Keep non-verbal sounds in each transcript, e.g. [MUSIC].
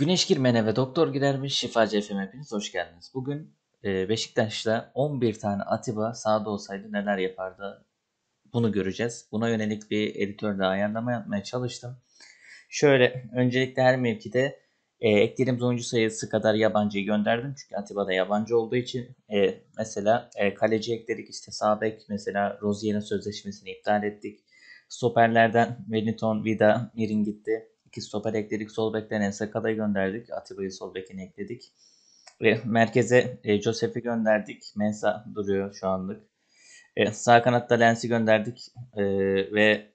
Güneş girmene ve doktor gidermiş Şifacı FM hepiniz hoş geldiniz. Bugün e, Beşiktaş'ta 11 tane Atiba sahada olsaydı neler yapardı bunu göreceğiz. Buna yönelik bir editörde ayarlama yapmaya çalıştım. Şöyle öncelikle her mevkide e, eklediğimiz oyuncu sayısı kadar yabancıyı gönderdim. Çünkü Atiba da yabancı olduğu için e, mesela e, kaleci ekledik işte Sabek mesela Rozier'in sözleşmesini iptal ettik. Stoperlerden Wellington, Vida, Mirin gitti. İki stoper ekledik. Sol bekten Ensaka'da gönderdik. Atiba'yı sol bekine ekledik. Ve merkeze e, Josef'i gönderdik. Mensa duruyor şu anlık. E, sağ kanatta Lens'i gönderdik. E, ve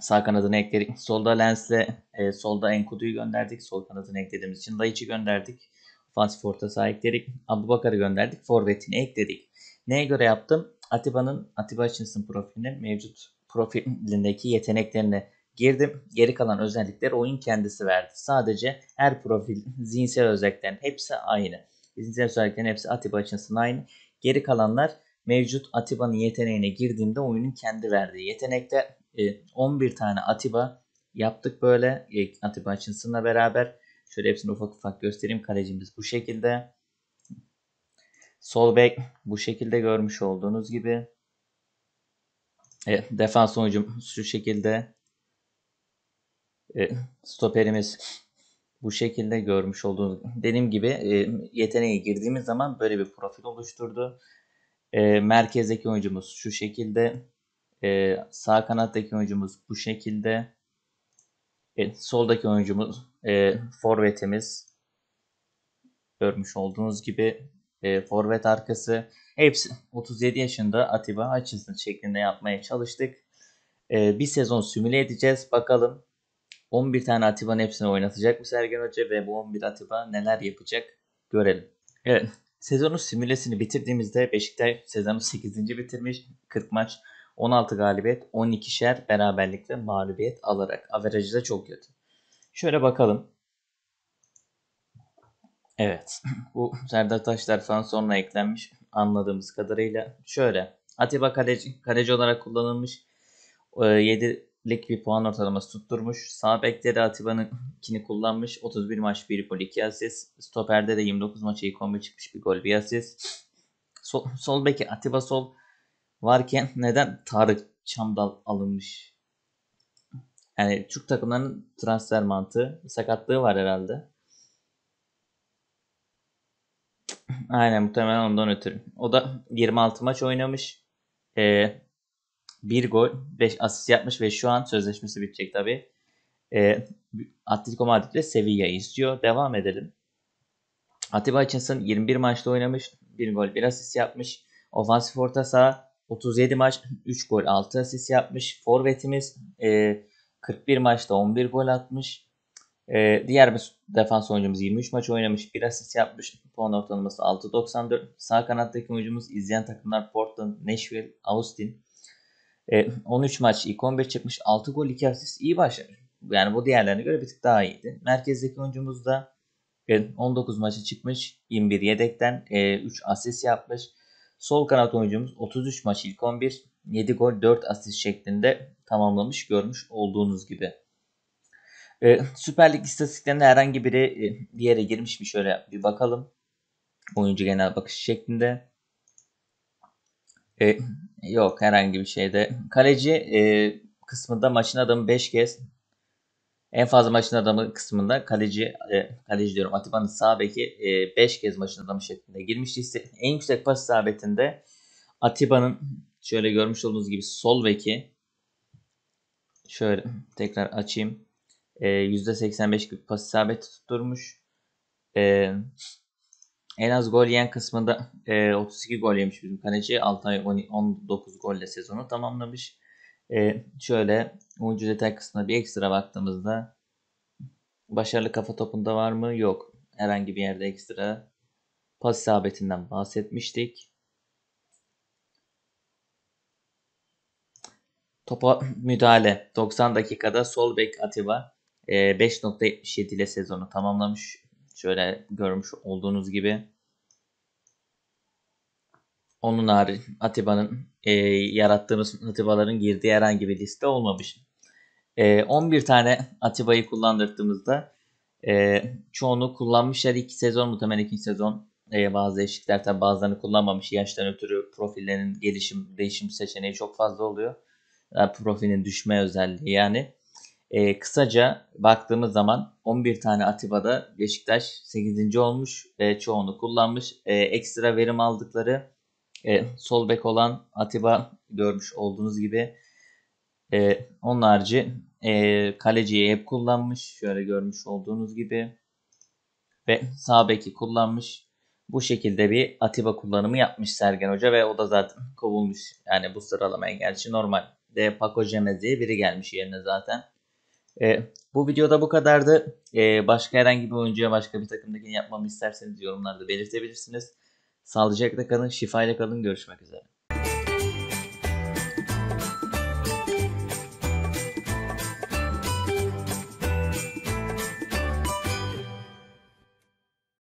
sağ kanadını ekledik. Solda Lens'le e, solda Enkudu'yu gönderdik. Sol kanadını eklediğimiz için Daiç'i gönderdik. Fans Fort'a sağ ekledik. Abubakar'ı gönderdik. Forvet'ini ekledik. Neye göre yaptım? Atiba'nın Atiba Hutchinson profilinin mevcut profilindeki yeteneklerini Girdim. Geri kalan özellikler oyun kendisi verdi. Sadece her profil zihinsel özelliklerin hepsi aynı. Zihinsel özelliklerin hepsi Atiba açısından aynı. Geri kalanlar mevcut Atiba'nın yeteneğine girdiğimde oyunun kendi verdiği yetenekte 11 e, tane Atiba yaptık böyle. E, Atiba Hutchinson'la beraber. Şöyle hepsini ufak ufak göstereyim. Kalecimiz bu şekilde. Sol bek bu şekilde görmüş olduğunuz gibi. Evet, defans oyuncum şu şekilde e, stoperimiz bu şekilde görmüş olduğunuz dediğim gibi e, yeteneğe girdiğimiz zaman böyle bir profil oluşturdu. E, merkezdeki oyuncumuz şu şekilde. E, sağ kanattaki oyuncumuz bu şekilde. E, soldaki oyuncumuz e, forvetimiz görmüş olduğunuz gibi e, forvet arkası hepsi 37 yaşında Atiba Hutchinson şeklinde yapmaya çalıştık. E, bir sezon simüle edeceğiz. Bakalım 11 tane Atiba'nın hepsini oynatacak mı Sergen Hoca ve bu 11 Atiba neler yapacak görelim. Evet sezonun simülesini bitirdiğimizde Beşiktaş sezonu 8. bitirmiş 40 maç 16 galibiyet 12'şer beraberlik ve mağlubiyet alarak averajı da çok kötü. Şöyle bakalım. Evet. [CLEARS THROAT] Bu Serdar Taşlar falan sonra eklenmiş anladığımız kadarıyla. Şöyle. Atiba kaleci, kaleci olarak kullanılmış. 7 e, lik bir puan ortalaması tutturmuş. Sağ bekleri kini kullanmış. 31 maç 1 gol 2 asist. Stoperde de 29 maça ilk 11 çıkmış bir gol bir asist. Sol, sol beki Atiba Sol varken neden Tarık Çamdal alınmış? Yani Türk takımlarının transfer mantığı sakatlığı var herhalde. Aynen muhtemelen ondan ötürü. O da 26 maç oynamış. Ee, 1 gol 5 asist yapmış ve şu an sözleşmesi bitecek tabi. E, ee, Atletico Madrid Sevilla istiyor. Devam edelim. Atiba Hutchinson 21 maçta oynamış. 1 gol 1 asist yapmış. Ofansif orta saha 37 maç 3 gol 6 asist yapmış. Forvetimiz e, 41 maçta 11 gol atmış. E, diğer bir defans oyuncumuz 23 maç oynamış. 1 asist yapmış. Puan ortalaması 6.94. Sağ kanattaki oyuncumuz izleyen takımlar Portland, Nashville, Austin. E, 13 maç ilk 11 çıkmış. 6 gol 2 asist iyi başlamış. Yani bu diğerlerine göre bir tık daha iyiydi. Merkezdeki oyuncumuz da 19 e, maça çıkmış. 21 yedekten e, 3 asist yapmış. Sol kanat oyuncumuz 33 maç ilk 11. 7 gol 4 asist şeklinde tamamlamış görmüş olduğunuz gibi. Ee, Süper Lig istatistiklerinde herhangi biri e, bir yere girmiş mi şöyle bir bakalım. Oyuncu genel bakış şeklinde. E, Yok herhangi bir şeyde. Kaleci e, kısmında maçın adamı 5 kez. En fazla maçın adamı kısmında kaleci e, kaleci diyorum Atiba'nın sağ beki 5 e, kez maçın adamı şeklinde girmişti. En yüksek pas isabetinde Atiba'nın şöyle görmüş olduğunuz gibi sol beki şöyle tekrar açayım. E, %85 pas isabeti tutturmuş. E, en az gol yiyen kısmında e, 32 gol yemiş bizim kaleci. Altay 19 golle sezonu tamamlamış. E, şöyle oyuncu detay kısmına bir ekstra baktığımızda başarılı kafa topunda var mı? Yok. Herhangi bir yerde ekstra pas isabetinden bahsetmiştik. Topa müdahale 90 dakikada sol bek Atiba 5.77 e, ile sezonu tamamlamış Şöyle görmüş olduğunuz gibi. Onun hariç Atiba'nın e, yarattığımız Atiba'ların girdiği herhangi bir liste olmamış. E, 11 tane Atiba'yı kullandırdığımızda e, çoğunu kullanmışlar. iki sezon muhtemelen ikinci sezon e, bazı değişiklikler tabi bazılarını kullanmamış. Yaştan ötürü profillerin gelişim, değişim seçeneği çok fazla oluyor. Yani e, profilin düşme özelliği yani. E, kısaca baktığımız zaman 11 tane Atiba'da Beşiktaş 8. olmuş. E, çoğunu kullanmış. E, ekstra verim aldıkları e, sol bek olan Atiba görmüş olduğunuz gibi. E, onun harici e, kaleciyi hep kullanmış. Şöyle görmüş olduğunuz gibi. Ve sağ beki kullanmış. Bu şekilde bir Atiba kullanımı yapmış Sergen Hoca ve o da zaten kovulmuş. Yani bu sıralamaya gerçi normal. De Paco Jemez diye biri gelmiş yerine zaten. E, bu videoda bu kadardı. E, başka herhangi bir oyuncuya başka bir takımdakini yapmamı isterseniz yorumlarda belirtebilirsiniz. Sağlıcakla kalın, şifayla kalın. Görüşmek üzere.